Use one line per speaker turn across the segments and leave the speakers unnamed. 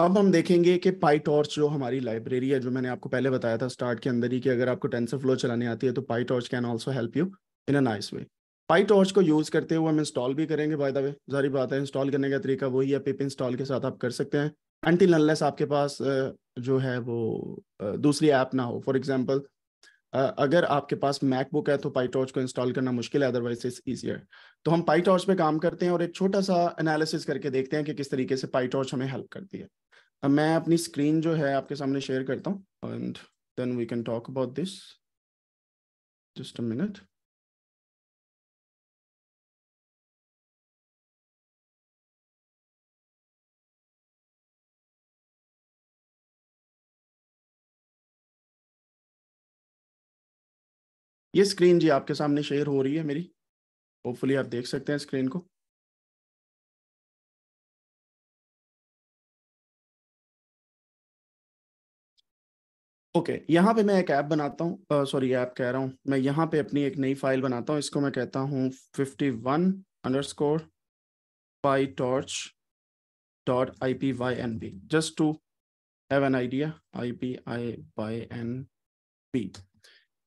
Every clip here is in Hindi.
अब हम देखेंगे कि पाईटॉर्च जो हमारी लाइब्रेरी है जो मैंने आपको पहले बताया था स्टार्ट के अंदर ही कि अगर आपको टेंसर फ्लो चलाने आती है तो PyTorch can also help you in a nice way PyTorch को यूज़ करते हुए हम इंस्टॉल भी करेंगे बाय द वे जारी बात है इंस्टॉल करने का तरीका वही है पिप इंस्टॉल के साथ आप कर सकते हैं अनटिल अनलेस आपके पास जो है वो दूसरी ऐप ना हो फॉर एग्जाम्पल अगर आपके पास मैकबुक है तो पाईटॉर्च को इंस्टॉल करना मुश्किल है अदरवाइज इट्स ईजियर तो हम पाइटॉर्च पे काम करते हैं और एक छोटा सा एनालिसिस करके देखते हैं कि किस तरीके से पाइटॉर्च हमें हेल्प करती है अब मैं अपनी स्क्रीन जो है आपके सामने शेयर करता हूँ and then we can
talk about this just a minute
ये स्क्रीन जी आपके सामने शेयर हो रही है मेरी होपफुली आप देख सकते हैं स्क्रीन को
ओके okay, यहाँ पे मैं एक
ऐप बनाता हूँ सॉरी ऐप कह रहा हूँ मैं यहाँ पे अपनी एक नई फाइल बनाता हूँ इसको मैं कहता हूँ fifty one underscore PyTorch dot I P Y N B just to have an idea I P I Y N B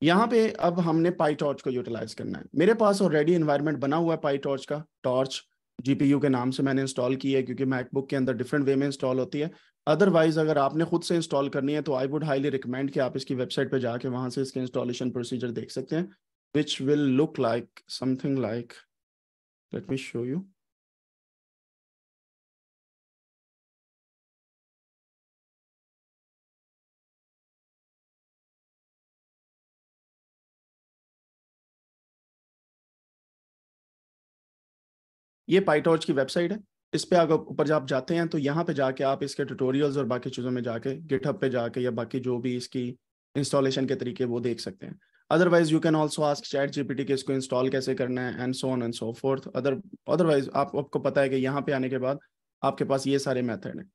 यहाँ पे अब हमने पाई टॉर्च को यूटिलाइज करना है मेरे पास ऑलरेडी इन्वायरमेंट बना हुआ है पाई टॉर्च का टॉर्च जीपीयू के नाम से मैंने इंस्टॉल की है क्योंकि मैकबुक के अंदर डिफरेंट वे में इंस्टॉल होती है अदरवाइज अगर आपने खुद से इंस्टॉल करनी है तो आई वुड हाईली रिकमेंड कि आप इसकी वेबसाइट पर जाके वहां से इसके इंस्टॉलेशन प्रोसीजर देख सकते हैं which will look like something like
let me show you
ये पाइटॉर्च की वेबसाइट है इस पे अगर ऊपर आप जाते हैं तो यहाँ पे जाके आप इसके ट्यूटोरियल्स और बाकी चीज़ों में जाके गिटहब पे जाके या बाकी जो भी इसकी इंस्टॉलेशन के तरीके वो देख सकते हैं otherwise you can also ask चैट टी के इसको इंस्टॉल कैसे करना है and so on and so forth other otherwise आपको पता है कि यहाँ पे आने के बाद आपके पास ये सारे मेथड हैं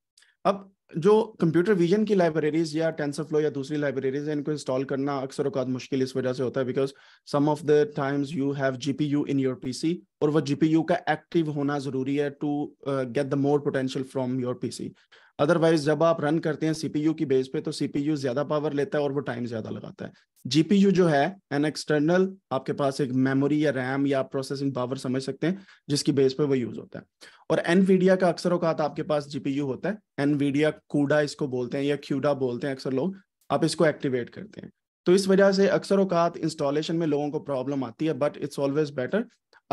अब जो कंप्यूटर विजन की लाइब्रेरीज या फ्लो या दूसरी लाइब्रेरीज इनको इंस्टॉल करना अक्सर अकात मुश्किल इस वजह से होता है because some of the times you have GPU in your PC और वो जीपीयू का एक्टिव होना जरूरी है to get the more potential from your PC otherwise जब आप रन करते हैं सीपीयू की बेस पे तो सीपीयू ज्यादा पावर लेता है और वो टाइम ज्यादा लगाता है जीपीयू जो है एन एक्सटर्नल आपके पास एक मेमोरी या रैम या प्रोसेसिंग पावर समझ सकते हैं जिसकी बेस पे वो यूज होता है और एनवीडिया का अक्सर औकात आपके पास जीपीयू होता है एनवीडिया कूडा इसको बोलते हैं या क्यूडा बोलते हैं अक्सर लोग आप इसको एक्टिवेट करते हैं तो इस वजह से अक्सर औकात इंस्टॉलेशन में लोगों को प्रॉब्लम आती है बट इट्स ऑलवेज बेटर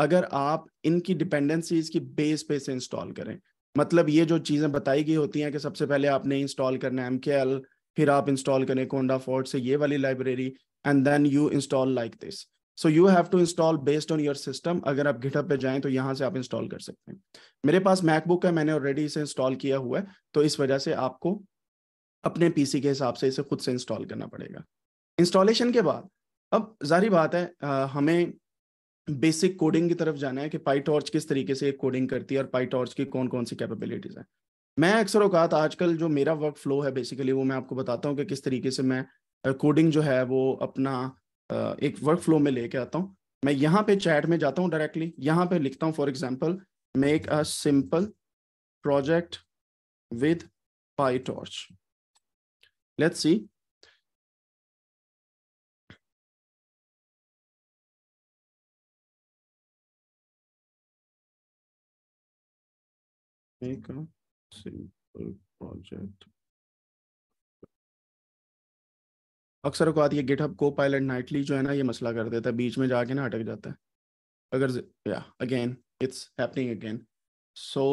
अगर आप इनकी डिपेंडेंसीज की बेस पे से इंस्टॉल करें मतलब ये जो चीज़ें बताई गई होती हैं कि सबसे पहले आपने इंस्टॉल करना है एम फिर आप इंस्टॉल करें कोंडा फोर्ट से ये वाली library and then you install like this so you have to install based on your system अगर आप गिटअप पे जाएं तो यहाँ से आप इंस्टॉल कर सकते हैं मेरे पास मैकबुक है मैंने ऑलरेडी इसे इंस्टॉल किया हुआ है तो इस वजह से आपको अपने पीसी के हिसाब से इसे खुद से इंस्टॉल करना पड़ेगा इंस्टॉलेशन के बाद अब जारी बात है आ, हमें बेसिक कोडिंग की तरफ जाना है कि पाइटॉर्च किस तरीके से कोडिंग करती है और पाइटॉर्च की कौन कौन सी कैपेबिलिटीज़ है मैं अक्सर औकात आजकल जो मेरा वर्क फ्लो है बेसिकली वो मैं आपको बताता हूँ कि किस तरीके से मैं कोडिंग जो है वो अपना एक वर्क फ्लो में लेके आता हूँ मैं यहाँ पे चैट में जाता हूँ डायरेक्टली यहाँ पे लिखता हूँ for example make a simple project
with PyTorch let's see
make a simple
project अक्सर को आती है
गिटहब को पायलट नाइटली जो है ना ये मसला कर देता है बीच में जाके ना अटक जाता है अगर या again it's happening again so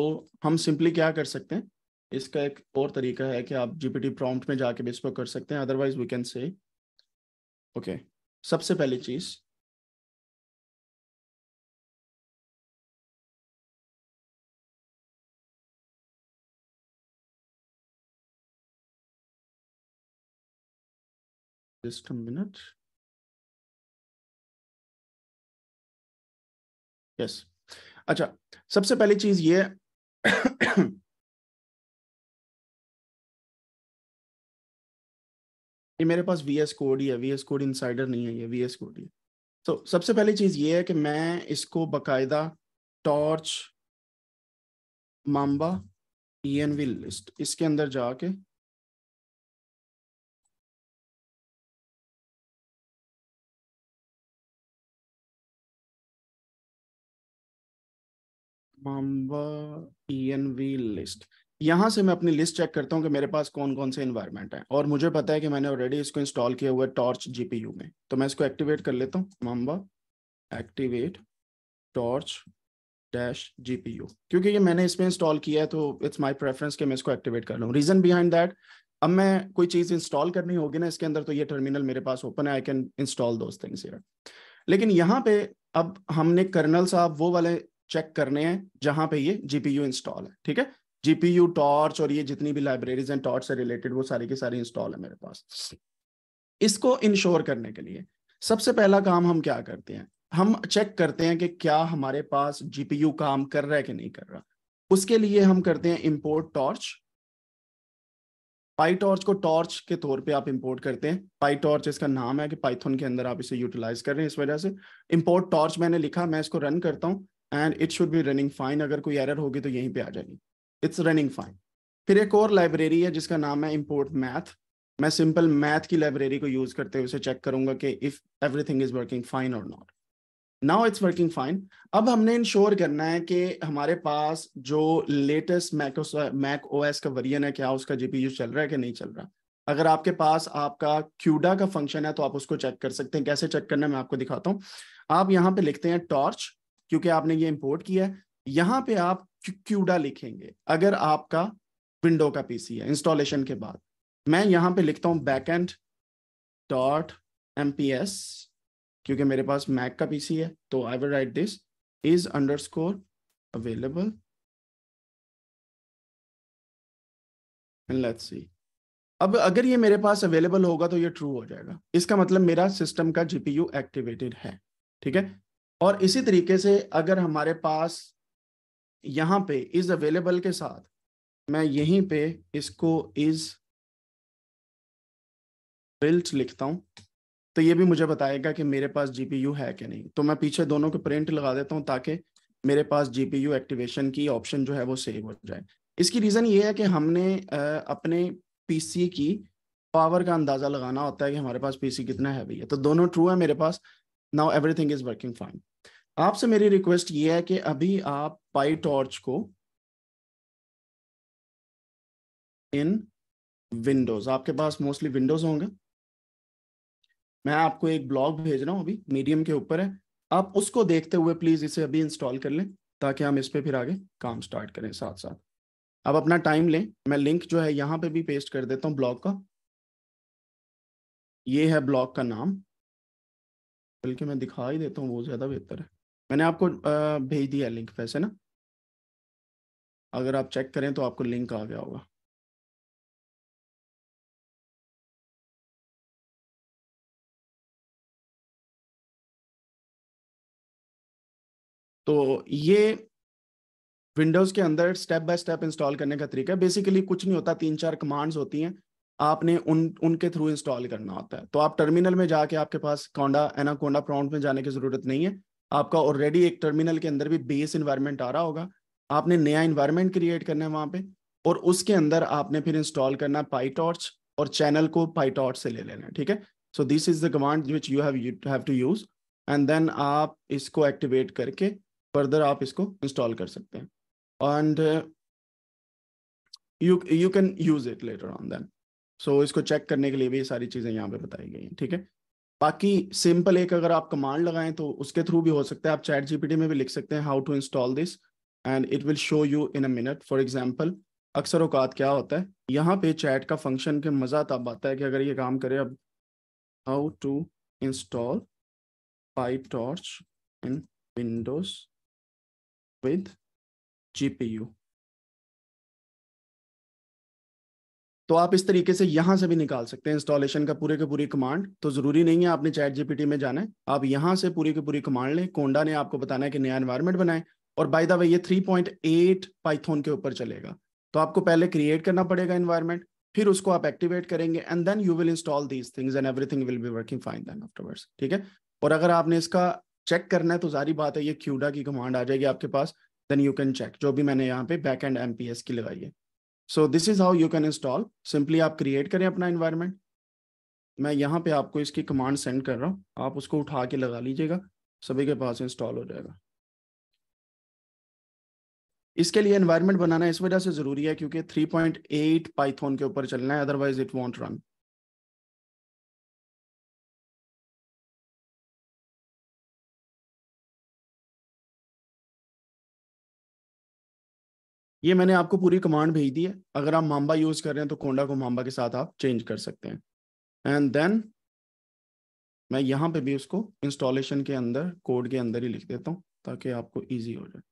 हम सिंपली क्या कर सकते हैं इसका एक और तरीका है कि आप जीपीटी प्रॉम्प्ट में जाके भी इसको कर सकते हैं otherwise we can say
okay सबसे पहली चीज़
Just a minute. yes.
अच्छा सबसे पहली चीज ये ये मेरे पास वी एस कोड ही है वी
एस कोड इनसाइडर नहीं है ये वी एस कोड ही है तो सबसे पहली चीज ये है कि मैं इसको बकायदा torch mamba E N V list
इसके अंदर जाके
मामवा ई लिस्ट यहाँ से मैं अपनी लिस्ट चेक करता हूँ कि मेरे पास कौन कौन से इन्वायरमेंट है और मुझे पता है कि मैंने ऑलरेडी इसको इंस्टॉल किया हुआ है टॉर्च जीपीयू में तो मैं इसको एक्टिवेट कर लेता हूँ mamba activate torch dash GPU क्योंकि ये मैंने इसमें इंस्टॉल किया है तो इट्स माय प्रेफरेंस कि मैं इसको एक्टिवेट कर लूँ रीजन बिहाइंड दैट अब मैं कोई चीज़ इंस्टॉल करनी होगी ना इसके अंदर तो ये टर्मिनल मेरे पास ओपन है I can install those things लेकिन यहाँ पे अब हमने कर्नल साहब वो वाले चेक करने हैं जहां पे ये जीपीयू इंस्टॉल है ठीक है जीपीयू टॉर्च और ये जितनी भी लाइब्रेरीज एंड टॉर्च से रिलेटेड वो सारी की सारी इंस्टॉल है मेरे पास इसको इंश्योर करने के लिए सबसे पहला काम हम क्या करते हैं हम चेक करते हैं कि क्या हमारे पास जीपीयू काम कर रहा है कि नहीं कर रहा उसके लिए हम करते हैं इम्पोर्ट टॉर्च पाई टॉर्च को टॉर्च के तौर पे आप इंपोर्ट करते हैं पाई टॉर्च इसका नाम है कि पाइथन के अंदर आप इसे यूटिलाइज कर रहे हैं इस वजह से इंपोर्ट टॉर्च मैंने लिखा मैं इसको रन करता हूं and it should be running fine अगर कोई एरर होगी तो यहीं पे आ जाएगी इट्स रनिंग फाइन फिर एक और लाइब्रेरी है जिसका नाम है इम्पोर्ट मैथ मैं सिंपल मैथ की लाइब्रेरी को यूज करते हुए उसे चेक करूंगा कि if everything is working fine और not now it's working fine अब हमने इंश्योर करना है कि हमारे पास जो लेटेस्ट मैक मैक ओ का वरियन है क्या उसका यू चल रहा है कि नहीं चल रहा अगर आपके पास आपका क्यूडा का फंक्शन है तो आप उसको चेक कर सकते हैं कैसे चेक करना मैं आपको दिखाता हूँ आप यहाँ पे लिखते हैं टॉर्च क्योंकि आपने ये इंपोर्ट किया है यहाँ पे आप क्यूडा लिखेंगे अगर आपका विंडो का पीसी है इंस्टॉलेशन के बाद मैं यहाँ पे लिखता हूँ backend dot M P S क्योंकि मेरे पास मैक का पीसी है तो I will write this is
underscore available
let's see अब अगर ये मेरे पास अवेलेबल होगा तो ये ट्रू हो जाएगा इसका मतलब मेरा सिस्टम का जीपीयू एक्टिवेटेड है ठीक है और इसी तरीके से अगर हमारे पास यहाँ पे इज अवेलेबल के साथ मैं यहीं पे इसको इज बिल्ट लिखता हूँ तो ये भी मुझे बताएगा कि मेरे पास जीपीयू है कि नहीं तो मैं पीछे दोनों के प्रिंट लगा देता हूँ ताकि मेरे पास जीपीयू एक्टिवेशन की ऑप्शन जो है वो सेव हो जाए इसकी रीज़न ये है कि हमने अपने पीसी की पावर का अंदाज़ा लगाना होता है कि हमारे पास पीसी कितना है तो दोनों ट्रू है मेरे पास now everything is working fine आपसे मेरी रिक्वेस्ट ये है कि अभी आप पाई टॉर्च को इन विंडोज आपके पास मोस्टली विंडोज होंगे मैं आपको एक ब्लॉग भेज रहा हूं अभी मीडियम के ऊपर है आप उसको देखते हुए प्लीज इसे अभी इंस्टॉल कर लें ताकि हम इस पर फिर आगे काम स्टार्ट करें साथ साथ आप अपना टाइम लें मैं लिंक जो है यहां पे भी पेस्ट कर देता हूं ब्लॉग का ये है ब्लॉग का नाम बल्कि मैं दिखा ही देता हूँ वो ज़्यादा बेहतर है मैंने आपको भेज दिया लिंक वैसे ना अगर आप चेक करें तो आपको लिंक आ गया होगा तो ये विंडोज़ के अंदर स्टेप बाय स्टेप इंस्टॉल करने का तरीका है बेसिकली कुछ नहीं होता तीन चार कमांड्स होती हैं आपने उन उनके थ्रू इंस्टॉल करना होता है तो आप टर्मिनल में जाके आपके पास कौंडा कोंडा एनाकोंडा में जाने की जरूरत नहीं है आपका ऑलरेडी एक टर्मिनल के अंदर भी बेस इन्वायरमेंट आ रहा होगा आपने नया इन्वायरमेंट क्रिएट करना है वहाँ पे और उसके अंदर आपने फिर इंस्टॉल करना है पाईटॉर्च और चैनल को पाईटॉर्च से ले लेना है ठीक है so this is the command which you have to use and then आप इसको एक्टिवेट करके फर्दर आप इसको इंस्टॉल कर सकते हैं and you you can use it later on then so so, इसको चेक करने के लिए भी ये सारी चीज़ें यहाँ पे बताई गई हैं ठीक है बाकी सिंपल एक अगर आप कमांड लगाएं तो उसके थ्रू भी हो सकता है आप चैट जीपीटी में भी लिख सकते हैं how to install this and it will show you in a minute for example अक्सर अवकात क्या होता है यहाँ पे चैट का फंक्शन के मज़ा तब आता है कि अगर ये काम करे अब how to install pip torch in Windows
with G P U
तो आप इस तरीके से यहां से भी निकाल सकते हैं इंस्टॉलेशन का पूरे के पूरी कमांड तो जरूरी नहीं है आपने चैट जीपीटी में जाना है आप यहां से पूरी की पूरी कमांड लें कोंडा ने आपको बताना है कि नया एनवायरमेंट बनाए और बाय द वे ये 3.8 पाइथन के ऊपर चलेगा तो आपको पहले क्रिएट करना पड़ेगा एनवायरमेंट फिर उसको आप एक्टिवेट करेंगे and then you will install these things and everything will be working fine then afterwards ठीक है और अगर आपने इसका चेक करना है तो जारी बात है ये क्यूडा की कमांड आ जाएगी आपके पास देन यू कैन चेक जो भी मैंने यहाँ पे बैक एंड एम की लगाई है so this is how you can install simply आप क्रिएट करें अपना एनवायरमेंट मैं यहाँ पे आपको इसकी कमांड सेंड कर रहा हूँ आप उसको उठा के लगा लीजिएगा सभी के पास इंस्टॉल हो जाएगा इसके लिए एनवायरनमेंट बनाना इस वजह से जरूरी है क्योंकि 3.8
पाइथन के ऊपर चलना है अदरवाइज इट वॉन्ट रन ये मैंने आपको पूरी कमांड भेज दी है अगर आप मांबा
यूज कर रहे हैं तो कोंडा को मांबा के साथ आप चेंज कर सकते हैं एंड देन मैं यहाँ पे भी उसको इंस्टॉलेशन के अंदर कोड के अंदर ही लिख देता हूँ ताकि आपको
ईजी हो जाए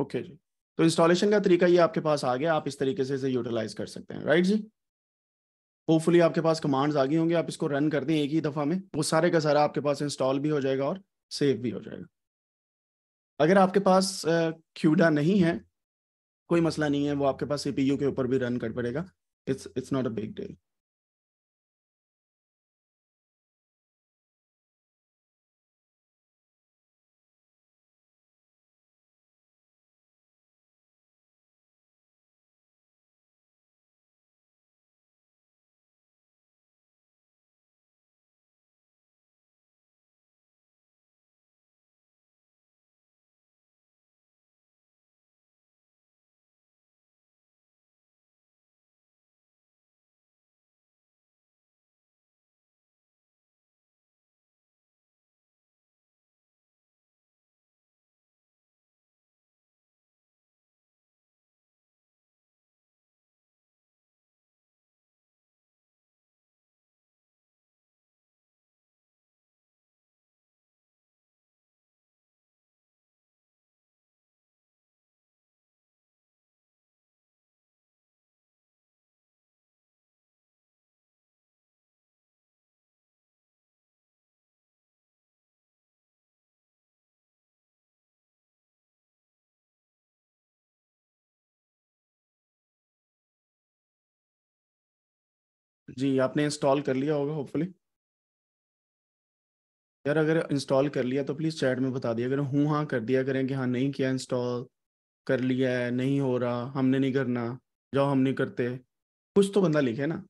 ओके जी
तो इंस्टॉलेशन का तरीका ये आपके पास आ गया आप इस तरीके से इसे यूटिलाइज कर सकते हैं राइट जी होपफुली आपके पास कमांड्स आ गई होंगे आप इसको रन कर दें एक ही दफ़ा में वो सारे का सारा आपके पास इंस्टॉल भी हो जाएगा और सेव भी हो जाएगा अगर आपके पास क्यूडा uh, नहीं है कोई मसला नहीं है वो आपके पास सीपीयू के ऊपर भी रन कर पड़ेगा it's it's not a big deal जी आपने इंस्टॉल कर लिया होगा होपफुली यार अगर इंस्टॉल कर लिया तो प्लीज़ चैट में बता दिया अगर हूँ हाँ कर दिया करें कि हाँ नहीं किया इंस्टॉल कर लिया है नहीं हो रहा हमने नहीं करना जाओ हम नहीं करते कुछ तो बंदा लिखे ना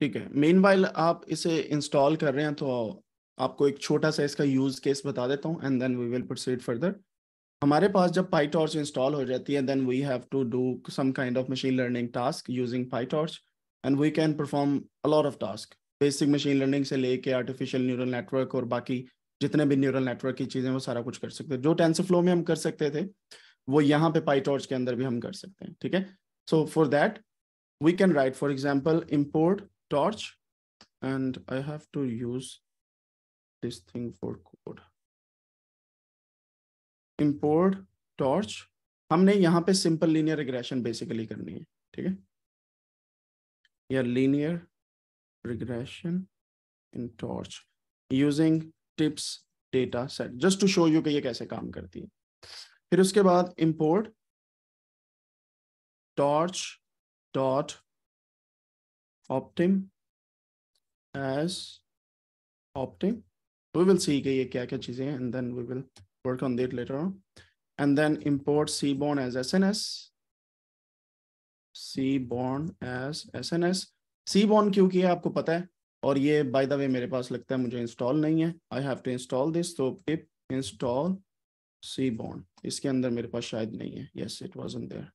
ठीक है मेन वाइल आप इसे इंस्टॉल कर रहे हैं तो आपको एक छोटा सा इसका यूज केस बता देता हूँ and then we will proceed further हमारे पास जब टॉर्च इंस्टॉल हो जाती है then we have to do some kind of machine learning task using torch and we can perform a lot of task basic machine learning से लेके आर्टिफिशियल न्यूरल नेटवर्क और बाकी जितने भी न्यूरल नेटवर्क की चीज़ें वो सारा कुछ कर सकते हैं जो फ्लो में हम कर सकते थे वो यहाँ पे टॉर्च के अंदर भी हम कर सकते हैं ठीक है so for that we can write for example import torch and I have to
use this thing for code. Import torch. हमने यहाँ पे simple linear regression basically करनी है ठीक है या linear regression in torch using tips data set just to show you कि ये कैसे काम करती है फिर उसके बाद import torch dot optim optim
optim we will see see ये क्या क्या चीजें हैं and then we will work on and then and then work see that as S N S C cborn as S N S C cborn क्यों किया आपको पता है और ये बाय द वे मेरे पास लगता है मुझे इंस्टॉल नहीं है I have to install this तो पिप इंस्टॉल सी cborn इसके अंदर मेरे पास शायद नहीं है यस इट इन देयर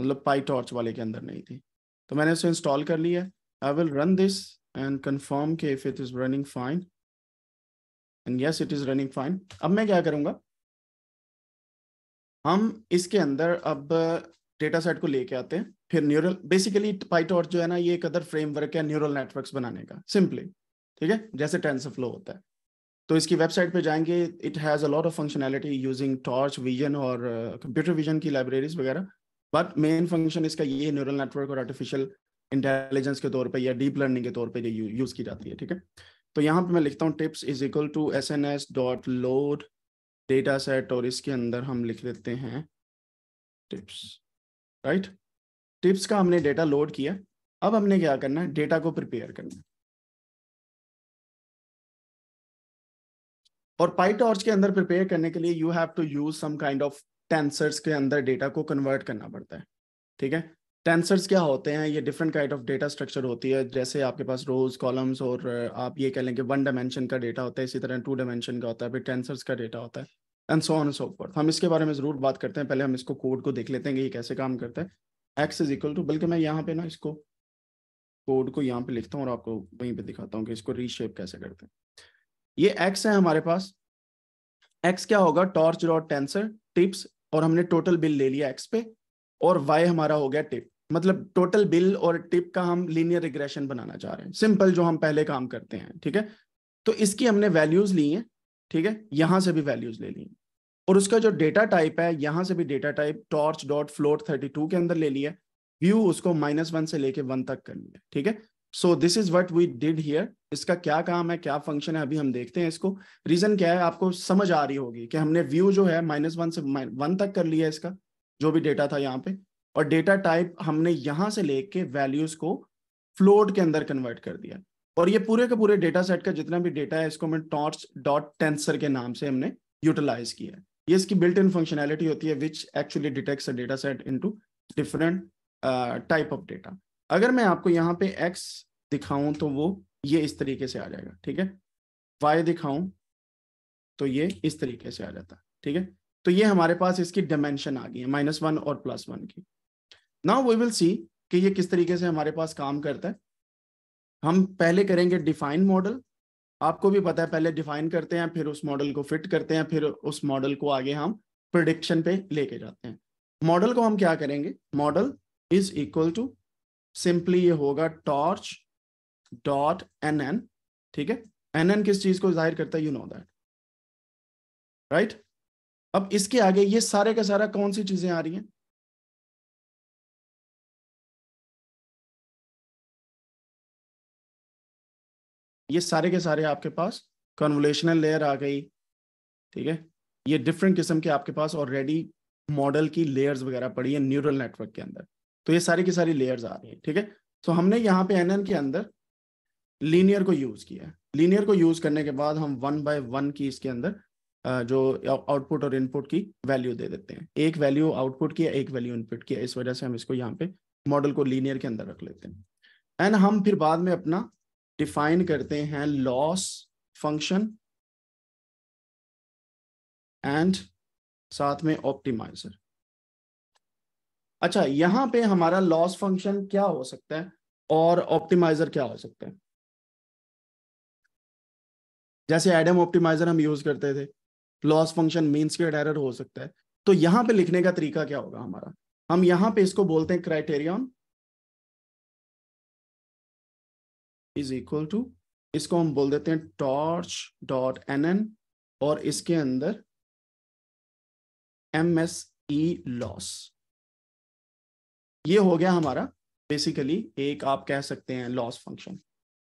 मतलब पाई टॉर्च वाले के अंदर नहीं थी तो मैंने उसे इंस्टॉल कर लिया है I will run this and confirm के if it is running fine and yes it is running fine अब मैं क्या करूंगा हम इसके अंदर अब डेटा सेट को लेके आते हैं फिर न्यूरल बेसिकली पाइटॉर्च जो है ना ये एक अदर फ्रेमवर्क है न्यूरल नेटवर्क्स बनाने का सिंपली ठीक है जैसे टेंस फ्लो होता है तो इसकी वेबसाइट पे जाएंगे it has a lot of functionality using torch vision और कंप्यूटर uh, विजन की लाइब्रेरीज वगैरह बट मेन फंक्शन इसका ये न्यूरल नेटवर्क और आर्टिफिशियल इंटेलिजेंस के तौर पे या डीप लर्निंग के तौर पे यूज की जाती है ठीक है तो यहाँ पे मैं लिखता हूँ tips is equal to S N S dot load data set और इसके अंदर हम लिख लेते हैं टिप्स राइट टिप्स का हमने डेटा लोड किया अब हमने क्या करना है डेटा को प्रिपेयर करना
और पाइटॉर्च के अंदर प्रिपेयर करने के लिए
you have to use some kind of tensors के अंदर डेटा को कन्वर्ट करना पड़ता है ठीक है टेंसर्स क्या होते हैं ये different kind of data structure होती है जैसे आपके पास रोज कॉलम्स और आप ये कह लेंगे वन डायमेंशन का डेटा होता है इसी तरह टू डायमेंशन का होता है फिर टेंसर्स का डेटा होता है and so on so forth हम इसके बारे में ज़रूर बात करते हैं पहले हम इसको कोड को देख लेते हैं कि ये कैसे काम करता है एक्स इज इक्वल टू बल्कि मैं यहाँ पे ना इसको कोड को यहाँ पे लिखता हूँ और आपको वहीं पे दिखाता हूँ कि इसको रीशेप कैसे करते हैं ये एक्स है हमारे पास एक्स क्या होगा टॉर्च डॉट टेंसर टिप्स और हमने टोटल बिल ले लिया एक्स पे और वाई हमारा हो गया टिप मतलब टोटल बिल और टिप का हम लीनियर रिग्रेशन बनाना चाह रहे हैं सिंपल जो हम पहले काम करते हैं ठीक है तो इसकी हमने वैल्यूज ली हैं ठीक है यहां से भी वैल्यूज ले ली और उसका जो डेटा टाइप है यहां से भी data type torch dot float thirty two के अंदर ले लिया व्यू उसको माइनस वन से लेके वन तक कर लिया ठीक है so this is what we did here इसका क्या काम है क्या फंक्शन है अभी हम देखते हैं इसको रीजन क्या है आपको समझ आ रही होगी कि हमने व्यू जो है माइनस वन से वन तक कर लिया इसका जो भी डेटा था यहाँ पे और डेटा टाइप हमने यहाँ से लेके वैल्यूज को फ्लोट के अंदर कन्वर्ट कर दिया और ये पूरे के पूरे डेटा सेट का जितना भी डेटा है इसको हमें टॉर्च डॉट टेंसर के नाम से हमने यूटिलाइज किया है ये इसकी बिल्ट इन फंक्शनैलिटी होती है which actually detects data set to different type of data अगर मैं आपको यहाँ पे x दिखाऊं तो वो ये इस तरीके से आ जाएगा ठीक है y दिखाऊं तो ये इस तरीके से आ जाता है ठीक है तो ये हमारे पास इसकी डायमेंशन आ गई है माइनस वन और प्लस वन की नाउ वी विल सी कि ये किस तरीके से हमारे पास काम करता है हम पहले करेंगे डिफाइन मॉडल आपको भी पता है पहले डिफाइन करते हैं फिर उस मॉडल को फिट करते हैं फिर उस मॉडल को आगे हम प्रोडिक्शन पे लेके जाते हैं मॉडल को हम क्या करेंगे model is equal to simply ये होगा टॉर्च डॉट एन एन ठीक है एन एन किस चीज को जाहिर करता है यू नो दैट राइट
अब इसके आगे ये सारे का सारा कौन सी चीजें आ रही हैं
ये सारे के सारे आपके पास कन्वलेशनल लेयर आ गई ठीक है ये डिफरेंट किस्म के आपके पास ऑलरेडी मॉडल की लेयर्स वगैरह पड़ी है न्यूरल नेटवर्क के अंदर तो ये सारी की सारी लेयर्स आ रही है ठीक है तो हमने यहाँ पे एन के अंदर लीनियर को यूज किया लीनियर को यूज करने के बाद हम वन बाय वन की इसके अंदर जो आउटपुट और इनपुट की वैल्यू दे देते हैं एक वैल्यू आउटपुट की एक वैल्यू इनपुट की इस वजह से हम इसको यहाँ पे मॉडल को लीनियर के अंदर रख लेते हैं एंड हम फिर बाद में अपना डिफाइन करते
हैं लॉस फंक्शन एंड
साथ में ऑप्टिमाइजर अच्छा यहाँ पे हमारा लॉस फंक्शन क्या हो सकता है और ऑप्टिमाइजर क्या हो सकता है जैसे एडम ऑप्टिमाइजर हम यूज करते थे loss function mean squared error हो सकता है तो यहां पे लिखने का तरीका क्या होगा हमारा हम यहां पे इसको बोलते हैं
क्राइटेरियन इज इक्वल टू इसको हम बोल देते हैं टॉर्च डॉट एन एन और इसके अंदर एम एस ई लॉस ये हो
गया हमारा बेसिकली एक आप कह सकते हैं लॉस फंक्शन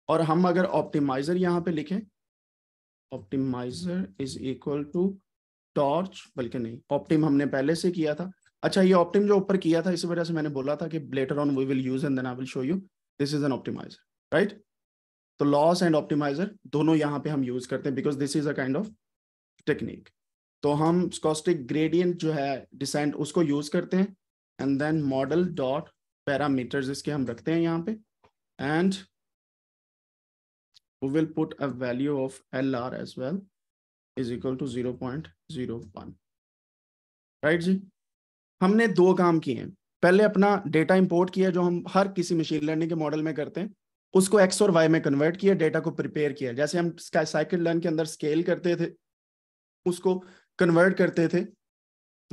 और हम अगर ऑप्टिमाइजर यहाँ पे लिखें optimizer is equal to torch बल्कि नहीं ऑप्टिम हमने पहले से किया था अच्छा ये ऑप्टिम जो ऊपर किया था इसी वजह से मैंने बोला था कि later on we will use and then I will show you this is an optimizer right तो लॉस एंड ऑप्टिमाइजर दोनों यहाँ पे हम यूज करते हैं because this is a kind of technique तो हम स्कॉस्टिक ग्रेडियंट जो है डिसेंट उसको यूज करते हैं and then model dot parameters इसके हम रखते हैं यहाँ पे and will put a value of L R as well is equal to zero point zero one right जी हमने दो काम किए हैं पहले अपना डेटा इंपोर्ट किया जो हम हर किसी मशीन लर्निंग के मॉडल में करते हैं उसको एक्स और वाई में कन्वर्ट किया डेटा को प्रिपेयर किया जैसे हम साइकिल लर्न के अंदर स्केल करते थे उसको कन्वर्ट करते थे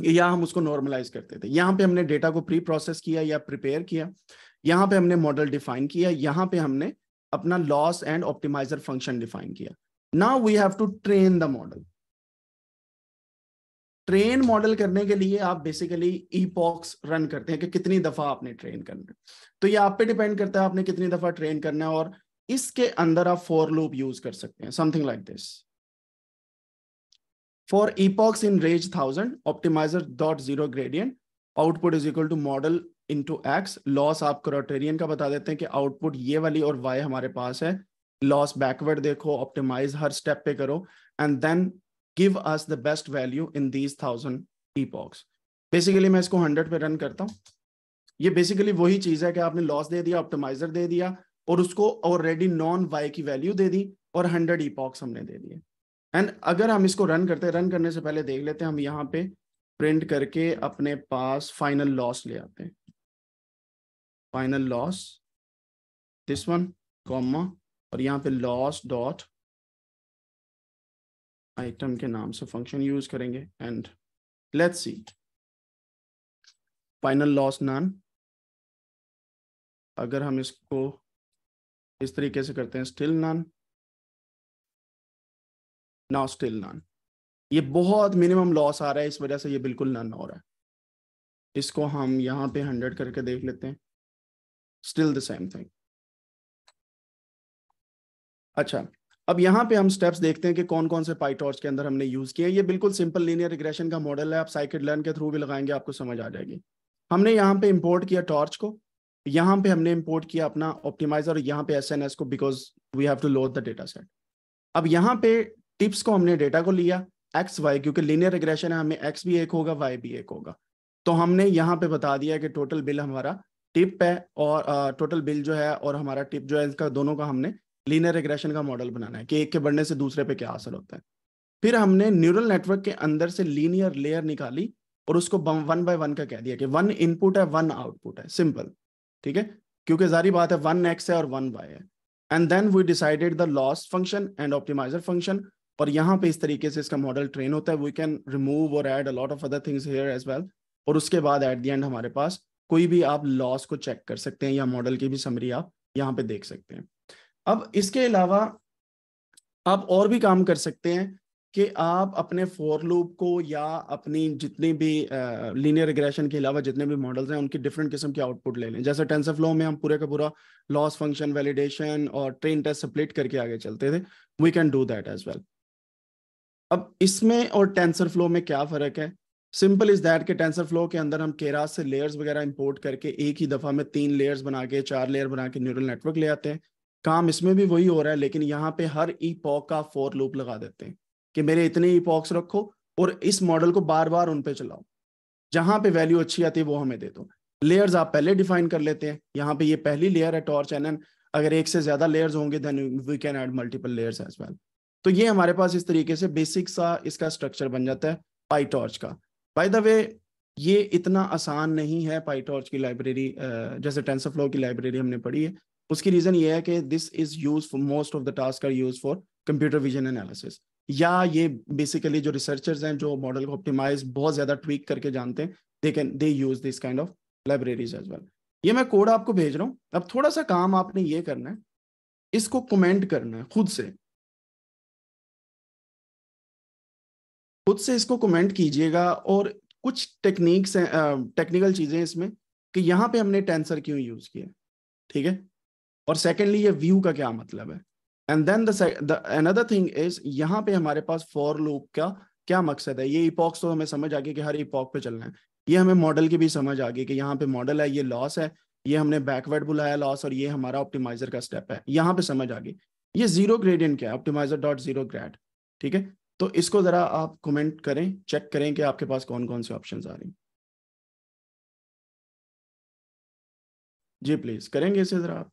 या हम उसको नॉर्मलाइज करते थे यहाँ पे हमने डेटा को प्री प्रोसेस किया या प्रिपेयर किया यहाँ पे हमने मॉडल डिफाइन किया यहाँ पे हमने अपना loss and optimizer function define किया now we have to train the model train model करने के लिए आप बेसिकली ईपॉक्स रन करते हैं कि कितनी दफा आपने ट्रेन करना है तो ये आप पे डिपेंड करता है आपने कितनी दफा ट्रेन करना है और इसके अंदर आप फॉर लूप यूज कर सकते हैं something like this For epochs in range 1000, optimizer dot zero gradient, output is equal to model into x. Loss aap criterion ka bata dete hain ki output ye wali aur y hamare paas hai Loss backward dekho optimize har step pe karo and then give us the best value in these 1000 epochs. basically main isko 100 pe run karta hu ye basically wahi cheez hai ki aapne loss de diya optimizer de diya aur usko already non y ki value de di aur 100 epochs humne de diye and अगर हम इसको रन करते हैं रन करने से पहले देख लेते हैं हम यहाँ पे प्रिंट करके अपने पास फाइनल लॉस ले आते हैं final loss this one comma और यहाँ पे लॉस
डॉट आइटम के नाम से फंक्शन यूज करेंगे and let's see final loss none अगर हम इसको इस तरीके से करते हैं still none now still none ये बहुत मिनिमम लॉस आ रहा है इस वजह से ये बिल्कुल नन हो रहा है इसको हम यहाँ पे हंड्रेड करके देख लेते हैं स्टिल द सेम थिंग
अच्छा अब यहाँ पे हम स्टेप्स देखते हैं कि कौन कौन से पाइटॉर्च के अंदर हमने यूज किए ये बिल्कुल सिंपल लीनियर रिग्रेशन का मॉडल है आप साइकिल लर्न के थ्रू भी लगाएंगे आपको समझ आ जाएगी हमने यहाँ पे इम्पोर्ट किया टॉर्च को यहाँ पे हमने इम्पोर्ट किया अपना ऑप्टिमाइजर और यहाँ पे एस को because we have to load the data set अब यहाँ पे टिप्स को हमने डेटा को लिया एक्स वाई क्योंकि लीनियर रिग्रेशन है हमें एक्स भी एक होगा वाई भी एक होगा तो हमने यहाँ पे बता दिया कि टोटल बिल हमारा टिप है और आ, टोटल बिल जो है और हमारा टिप जो है इसका दोनों का हमने लीनियर रिग्रेशन का मॉडल बनाना है कि एक के बढ़ने से दूसरे पे क्या असर होता है फिर हमने न्यूरल नेटवर्क के अंदर से लीनियर लेयर निकाली और उसको वन बाय वन का कह दिया कि वन इनपुट है वन आउटपुट है सिंपल ठीक है क्योंकि जारी बात है वन एक्स है और वन वाई है and then we decided the loss function and optimizer function और यहाँ पे इस तरीके से इसका मॉडल ट्रेन होता है वी कैन रिमूव और add a lot of other things here as well और उसके बाद एट द एंड हमारे पास कोई भी आप लॉस को चेक कर सकते हैं या मॉडल की भी समरी आप यहाँ पे देख सकते हैं अब इसके अलावा आप और भी काम कर सकते हैं कि आप अपने फोर लूप को या अपनी जितनी भी लीनियर रिग्रेशन के अलावा जितने भी मॉडल्स हैं उनकी डिफरेंट किस्म के आउटपुट ले लें जैसे टेंसर फ्लो में हम पूरे का पूरा लॉस फंक्शन वैलिडेशन और ट्रेन टेस्ट स्प्लिट करके आगे चलते थे we can do that as well अब इसमें और टेंसर फ्लो में क्या फर्क है सिंपल इज दैट के टेंसर फ्लो के अंदर हम केरा से लेयर्स वगैरह इंपोर्ट करके एक ही दफा में तीन लेयर्स बना के चार लेयर बना के न्यूरल नेटवर्क ले आते हैं काम इसमें भी वही हो रहा है लेकिन यहाँ पे हर ई पॉक का फोर लूप लगा देते हैं कि मेरे इतने ई पॉक्स रखो और इस मॉडल को बार बार उन पे चलाओ जहां पे वैल्यू अच्छी आती है वो हमें दे दो लेयर्स आप पहले डिफाइन कर लेते हैं यहाँ पे ये पहली लेयर है टॉर्च एन अगर एक से ज्यादा लेयर्स होंगे then we can add multiple layers as well तो ये हमारे पास इस तरीके से बेसिक सा इसका स्ट्रक्चर बन जाता है पाईटॉर्च का बाय द वे ये इतना आसान नहीं है पाईटॉर्च की लाइब्रेरी जैसे टेंसरफ्लो की लाइब्रेरी हमने पढ़ी है उसकी रीजन ये है कि this is use for most of the task are use for computer vision analysis या ये बेसिकली जो रिसर्चर्स हैं जो मॉडल को ऑप्टिमाइज बहुत ज्यादा ट्वीक करके जानते हैं they can they use this kind of libraries as well ये मैं कोड आपको भेज रहा हूँ अब थोड़ा सा काम आपने ये करना है इसको कमेंट करना है खुद
से खुद से इसको कमेंट
कीजिएगा और कुछ टेक्निक्स टेक्निकल चीज़ें इसमें कि यहाँ पे हमने टेंसर क्यों यूज़ किया ठीक है और सेकेंडली ये व्यू का क्या मतलब है and then another thing is यहाँ पे हमारे पास फॉर लूप का क्या मकसद है ये इपॉक्स तो हमें समझ आ गया कि हर इपॉक पे चलना है ये हमें मॉडल की भी समझ आ गई कि यहाँ पे मॉडल है ये लॉस है ये हमने बैकवर्ड बुलाया लॉस और ये हमारा ऑप्टिमाइजर का स्टेप है यहाँ पे समझ आ गई ये जीरो ग्रेडियंट क्या है ऑप्टिमाइजर डॉट जीरो ग्रेड ठीक है तो इसको ज़रा आप कमेंट करें चेक करें
कि आपके पास कौन कौन से ऑप्शंस आ रहे हैं
जी प्लीज़ करेंगे इसे ज़रा आप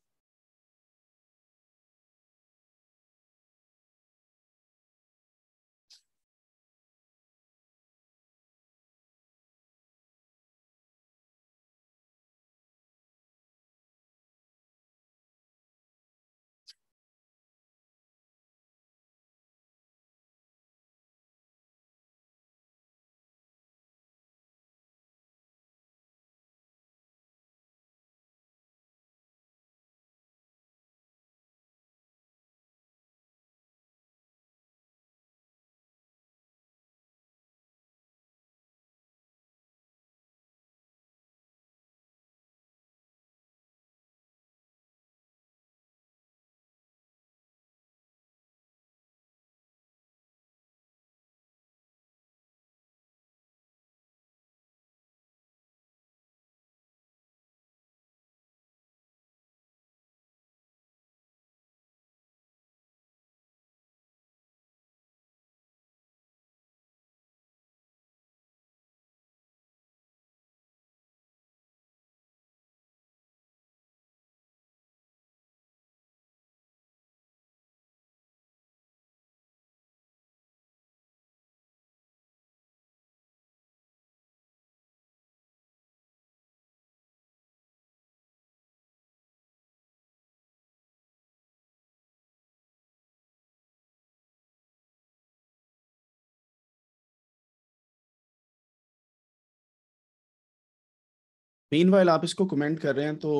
मेन वाइल आप इसको कमेंट कर रहे हैं
तो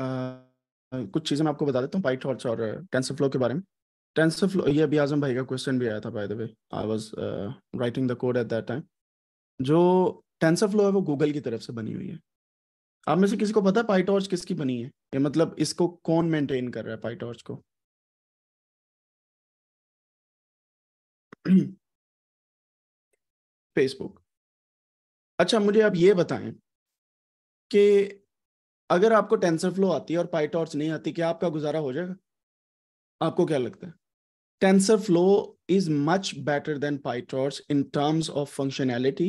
आ, कुछ चीज़ें मैं आपको बता देता हूँ पाइट हॉट्स और टेंसर फ्लो के बारे में टेंसर फ्लो ये अभी आजम भाई का क्वेश्चन भी आया था by the way I was writing the code at that time जो टेंसर फ्लो है वो गूगल की तरफ से बनी हुई है आप में से किसी को पता है पाइटॉर्च किसकी बनी है ये मतलब इसको कौन मेंटेन कर रहा है पाइटॉर्च को फेसबुक अच्छा मुझे आप ये बताएं कि अगर आपको टेंसर फ्लो आती है और पाइटॉर्च नहीं आती क्या आपका गुजारा हो जाएगा आपको क्या लगता है TensorFlow is much better than PyTorch in terms of functionality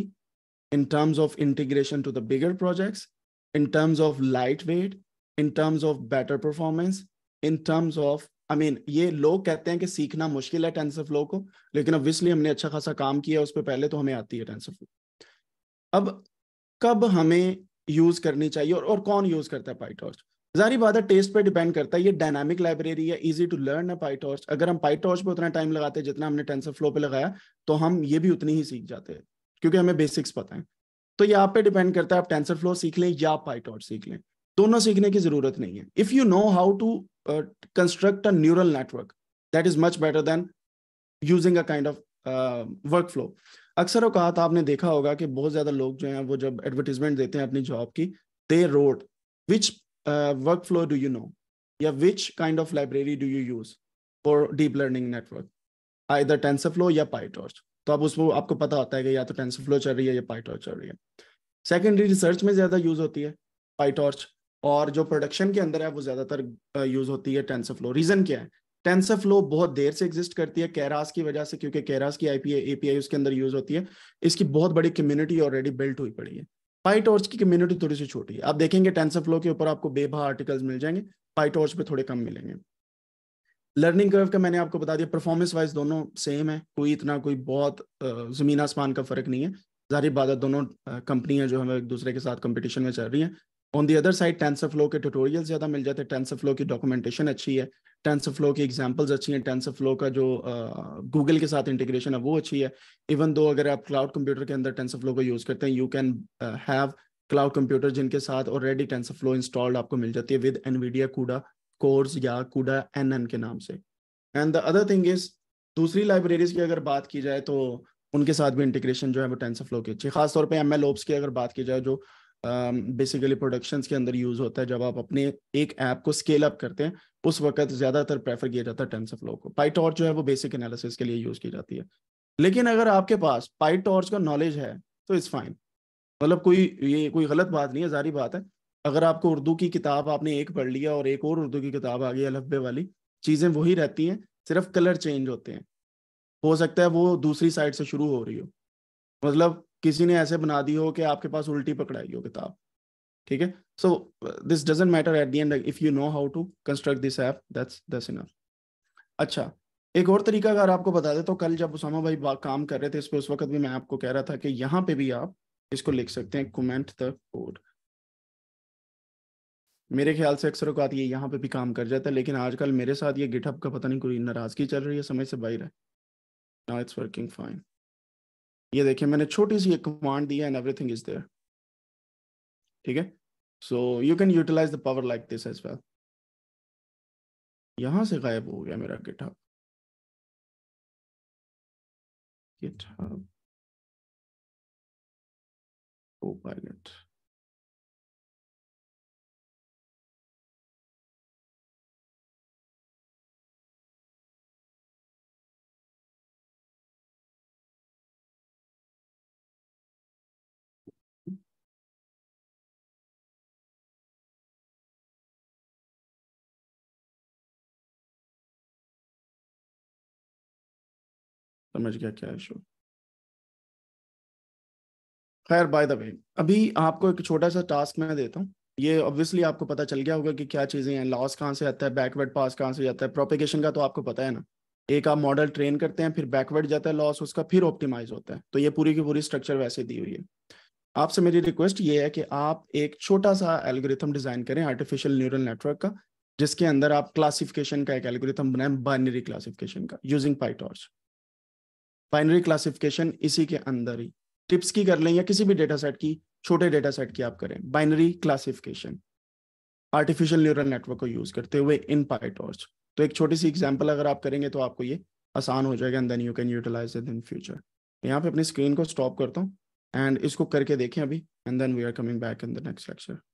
in terms of integration to the bigger projects in terms of light weight in terms of better performance in terms of I mean ये लोग कहते हैं कि सीखना मुश्किल है टेंसर फ्लो को लेकिन ऑब्वियसली हमने अच्छा खासा काम किया उस पर पहले तो हमें आती है टेंसर फ्लो अब कब हमें यूज करनी चाहिए और, और कौन यूज करता है पाइटॉर्च जारी बात है टेस्ट पे डिपेंड करता है ये डायनामिक लाइब्रेरी है इजी टू लर्न है पाइटॉर्च अगर हम पाइटॉर्च पे उतना टाइम लगाते हैं जितना हमने टेंसर फ्लो पे लगाया तो हम ये भी उतनी ही सीख जाते हैं क्योंकि हमें बेसिक्स पता है तो ये आप पे डिपेंड करता है आप टेंसर फ्लो सीख लें या पाइटॉर्च सीख लें दोनों सीखने की जरूरत नहीं है if you know how to construct a neural network that is much better than using a kind of workflow अक्सर अवकात आपने देखा होगा कि बहुत ज़्यादा लोग जो हैं वो जब एडवर्टीजमेंट देते हैं अपनी जॉब की दे रोड which workflow do you know या which kind of library do you use for deep learning network either flow या पाइटॉर्च तो अब उसमें आपको पता होता है कि या तो फ्लो चल रही है या पाइटॉर्च चल रही है सेकेंडरी रिसर्च में ज़्यादा यूज़ होती है पाइटॉर्च और जो प्रोडक्शन के अंदर है वो ज़्यादातर यूज़ uh, होती है फ्लो रीज़न क्या है फ्लो बहुत देर से एग्जिस्ट करती है कैरास की वजह से क्योंकि कैरास की आईपीआई एपीआई उसके अंदर यूज होती है इसकी बहुत बड़ी कम्युनिटी ऑलरेडी बिल्ट हुई पड़ी है पाइटॉर्च की कम्युनिटी थोड़ी सी छोटी है आप देखेंगे फ्लो के ऊपर आपको बेभा आर्टिकल्स मिल जाएंगे पाइटॉर्च पे थोड़े कम मिलेंगे लर्निंग कर्व का मैंने आपको बता दिया परफॉर्मेंस वाइज दोनों सेम है कोई इतना कोई बहुत जमीन आसमान का फर्क नहीं है जारी बात दोनों कंपनियां जो हमें एक दूसरे के साथ कंपटीशन में चल रही हैं on the other side TensorFlow के ट्यूटोरियल ज़्यादा मिल जाते हैं टेंसरफ्लो की डॉक्यूमेंटेशन अच्छी है टेंसरफ्लो की एग्जांपल्स अच्छी हैं टेंसरफ्लो का जो गूगल uh, के साथ इंटीग्रेशन है वो अच्छी है इवन दो अगर आप क्लाउड कंप्यूटर के अंदर टेंसरफ्लो का यूज़ करते हैं you can have cloud computer जिनके साथ ऑलरेडी टेंसरफ्लो इंस्टॉल्ड आपको मिल जाती है विद एनवीडिया कूडा कोर्स या कूडा एन के नाम से and the other thing is दूसरी लाइब्रेरीज की अगर बात की जाए तो उनके साथ भी इंटीग्रेशन जो है वो टेंसरफ्लो की अच्छी खासतौर पर एम एल ओप्स की अगर बात की जाए जो बेसिकली um, प्रोडक्शंस के अंदर यूज होता है जब आप अपने एक ऐप को स्केल अप करते हैं उस वक्त ज्यादातर प्रेफर किया जाता है टेंस फ्लो को पाइटॉर्च जो है वो बेसिक एनालिसिस के लिए यूज की जाती है लेकिन अगर आपके पास पाइटॉर्च का नॉलेज है तो इट्स फाइन मतलब कोई ये कोई गलत बात नहीं है जारी बात है अगर आपको उर्दू की किताब आपने एक पढ़ लिया और एक और उर्दू की किताब आ गई अलहबे वाली चीज़ें वही रहती हैं सिर्फ कलर चेंज होते हैं हो सकता है वो दूसरी साइड से शुरू हो रही हो मतलब किसी ने ऐसे बना दी हो कि आपके पास उल्टी पकड़ाई हो किताब ठीक है so this doesn't matter at the end if you know how to construct this app that's that's enough अच्छा एक और तरीका अगर आपको बता दे तो कल जब उसामा भाई काम कर रहे थे इस पर उस वक्त भी मैं आपको कह रहा था कि यहाँ पे भी आप इसको लिख सकते हैं कमेंट द कोड मेरे ख्याल से अक्सर अकात ये यहाँ पे भी काम कर जाता है लेकिन आजकल मेरे साथ ये गिटहब का पता नहीं कोई नाराजगी चल रही है समय से बाहर है नाउ इट्स वर्किंग फाइन ये देखिए मैंने छोटी सी
एक कमांड दी है एंड एवरीथिंग इज देयर ठीक है so you can utilize the power like this as well यहां से गायब हो गया मेरा गिटहब
गिटहब कोपायलट
समझ गया क्या इशू
खैर बाय द वे अभी आपको एक छोटा सा टास्क मैं देता हूँ ये ऑब्वियसली आपको पता चल गया होगा कि क्या चीज़ें हैं लॉस कहाँ से आता है बैकवर्ड पास कहाँ से जाता है प्रोपेगेशन का तो आपको पता है ना एक आप मॉडल ट्रेन करते हैं फिर बैकवर्ड जाता है लॉस उसका फिर ऑप्टिमाइज होता है तो ये पूरी की पूरी स्ट्रक्चर वैसे दी हुई है आपसे मेरी रिक्वेस्ट ये है कि आप एक छोटा सा एल्गोरिथम डिज़ाइन करें आर्टिफिशियल न्यूरल नेटवर्क का जिसके अंदर आप क्लासिफिकेशन का एक एल्गोरिथम बनाएं बाइनरी क्लासिफिकेशन का यूजिंग पाइटॉर्च बाइनरी क्लासिफिकेशन इसी के अंदर ही टिप्स की कर लें या किसी भी डेटा सेट की छोटे डेटा सेट की आप करें binary classification artificial neural network को यूज करते हुए इन पाइटॉर्च तो एक छोटी सी एग्जाम्पल अगर आप करेंगे तो आपको ये आसान हो जाएगा and then you can utilize it in future यहाँ पे अपनी स्क्रीन को स्टॉप करता हूँ एंड इसको करके देखें अभी and then we are coming back in the next lecture